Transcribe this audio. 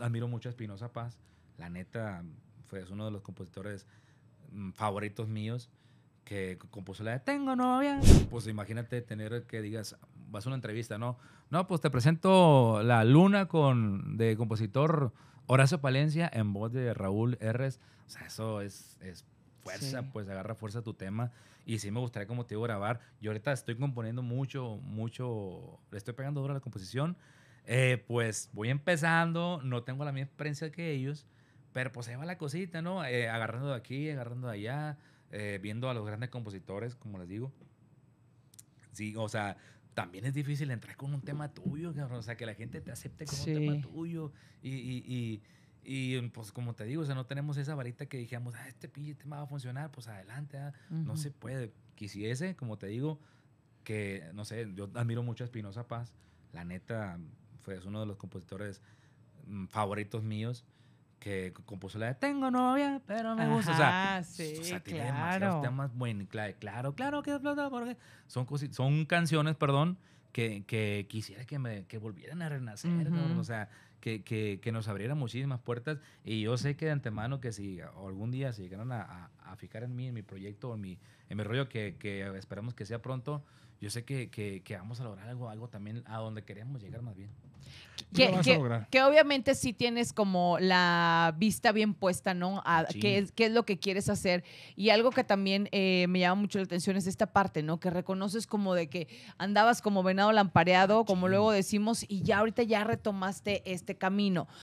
admiro mucho a Espinosa Paz. La neta, fue es uno de los compositores mm, favoritos míos que compuso la de Tengo novia. Pues imagínate tener que digas, vas a una entrevista, ¿no? No, pues te presento La Luna con, de compositor Horacio Palencia en voz de Raúl R. O sea, eso es, es fuerza, pues agarra fuerza tu tema. Y sí me gustaría, como te digo, grabar. Yo ahorita estoy componiendo mucho, mucho, le estoy pegando duro a la composición. Eh, pues voy empezando, no tengo la misma experiencia que ellos, pero pues ahí va la cosita, ¿no? Eh, agarrando de aquí, agarrando de allá, eh, viendo a los grandes compositores, como les digo. Sí, o sea, también es difícil entrar con un tema tuyo, O sea, que la gente te acepte con un tema tuyo. Y, y, y, pues como te digo, o sea, no tenemos esa varita que dijimos, ah, este pinche tema va a funcionar, pues adelante. Ah, no se puede. Quisiese, como te digo, que, no sé, yo admiro mucho a Espinosa Paz. La neta, es uno de los compositores mm, favoritos míos que compuso la de Tengo novia, pero me gusta. O sea, sí, o sea tiene claro. temas Claro, claro que porque son, son canciones, perdón, que, que quisiera que, me, que volvieran a renacer. O sea, que, que, que, nos abrieran muchísimas puertas. Y yo sé que de antemano que si algún día se llegaron a, a, fijar en mí, en mi proyecto, en mi, en mi rollo, que, que esperamos que sea pronto, yo sé que, vamos a lograr algo, algo también a donde queremos llegar más bien. Que, que, obviamente sí tienes como la vista bien puesta, ¿no? A qué, es, qué, es, lo que quieres hacer. Y algo que también eh, me llama mucho la atención es esta parte, ¿no? Que reconoces como de que andabas como venado lampareado, como luego decimos, y ya ahorita ya retomaste este camino.